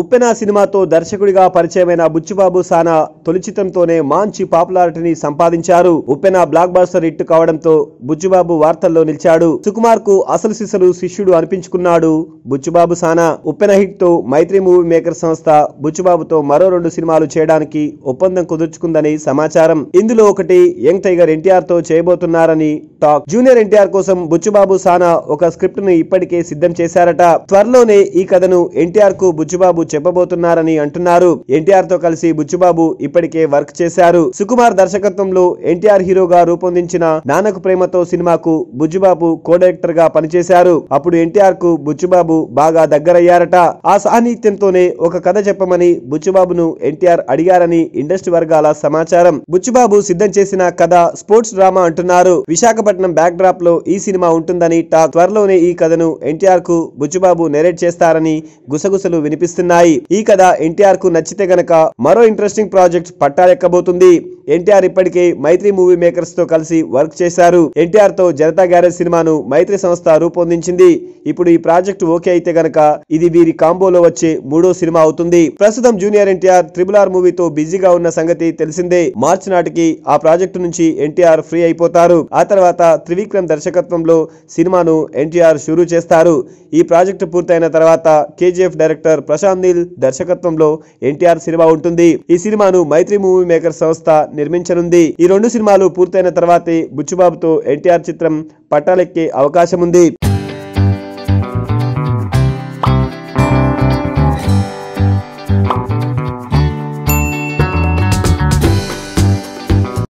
ఉప్పెన సినిమాతో దర్శకుడిగా పరిచయమైన బుచ్చుబాబు సానా తొలిచితంతోనే మాంచి పాపులారిటీని సంపాదించారు ఉప్పెన బ్లాక్ బాస్టర్ హిట్ కావడంతో బుచ్చుబాబు వార్తల్లో నిలిచాడు సుకుమార్ కు అసలు సిసలు శిష్యుడు అనిపించుకున్నాడు బుచ్చుబాబు సానా ఉప్పెన హిట్ తో మైత్రి మూవీ మేకర్ సంస్థ బుచ్చుబాబుతో మరో రెండు సినిమాలు చేయడానికి ఒప్పందం కుదుర్చుకుందని సమాచారం ఇందులో ఒకటి యంగ్ టైగర్ ఎన్టీఆర్ తో చేయబోతున్నారని టాక్ జూనియర్ ఎన్టీఆర్ కోసం బుచ్చుబాబు సానా ఒక స్క్రిప్ట్ ను ఇప్పటికే సిద్ధం చేశారట త్వరలోనే ఈ కథను ఎన్టీఆర్ కు బుచ్చుబాబు చెప్పబోతున్నారని అంటున్నారు ఎన్టీఆర్ తో కలిసి బుచ్చుబాబు ఇప్పటికే వర్క్ చేశారు సుకుమార్ దర్శకత్వంలో ఎన్టీఆర్ హీరోగా రూపొందించిన నానకు ప్రేమతో సినిమాకు బుజ్జుబాబు కో డైరెక్టర్ గా పనిచేశారు అప్పుడు ఎన్టీఆర్ కు బుచ్చుబాబు బాగా దగ్గరయ్యారట ఆ సాహిత్యంతోనే ఒక కథ చెప్పమని బుచ్చుబాబును ఎన్టీఆర్ అడిగారని ఇండస్ట్రీ వర్గాల సమాచారం బుచ్చుబాబు సిద్ధం చేసిన కథ స్పోర్ట్స్ డ్రామా అంటున్నారు విశాఖపట్నం బ్యాక్ డ్రాప్ లో ఈ సినిమా ఉంటుందని టా త్వరలోనే ఈ కథను ఎన్టీఆర్ కు బుచ్చుబాబు నెరేట్ చేస్తారని గుసగుసలు వినిపిస్తున్నారు ఉన్నాయి ఈ కథ ఎన్టీఆర్ కు నచ్చితే గనక మరో ఇంట్రెస్టింగ్ ప్రాజెక్ట్ పట్టాలెక్కబోతుంది ఎన్టీఆర్ ఇప్పటికే మైత్రి మూవీ మేకర్స్ తో కలిసి వర్క్ చేశారు ఎన్టీఆర్ తో జనతా గ్యారేజ్ సినిమాను మైత్రి సంస్థ రూపొందించింది ఇప్పుడు ఈ ప్రాజెక్ట్ ఓకే అయితే గనక ఇది వీరి కాంబోలో వచ్చే మూడో సినిమా అవుతుంది ప్రస్తుతం జూనియర్ ఎన్టీఆర్ త్రిబుల్ ఆర్ మూవీతో బిజీగా ఉన్న సంగతి తెలిసిందే మార్చి నాటికి ఆ ప్రాజెక్టు నుంచి ఎన్టీఆర్ ఫ్రీ అయిపోతారు ఆ తర్వాత త్రివిక్రమ్ దర్శకత్వంలో సినిమాను ఎన్టీఆర్ షురు చేస్తారు ఈ ప్రాజెక్టు పూర్తయిన తర్వాత కేజీఎఫ్ డైరెక్టర్ ప్రశాంత్ నీల్ దర్శకత్వంలో ఎన్టీఆర్ సినిమా ఉంటుంది ఈ సినిమాను మైత్రి మూవీ మేకర్ సంస్థ నిర్మించనుంది ఈ రెండు సినిమాలు పూర్తయిన తర్వాతే బుచ్చుబాబుతో ఎన్టీఆర్ చిత్రం పట్టాలెక్కే అవకాశం ఉంది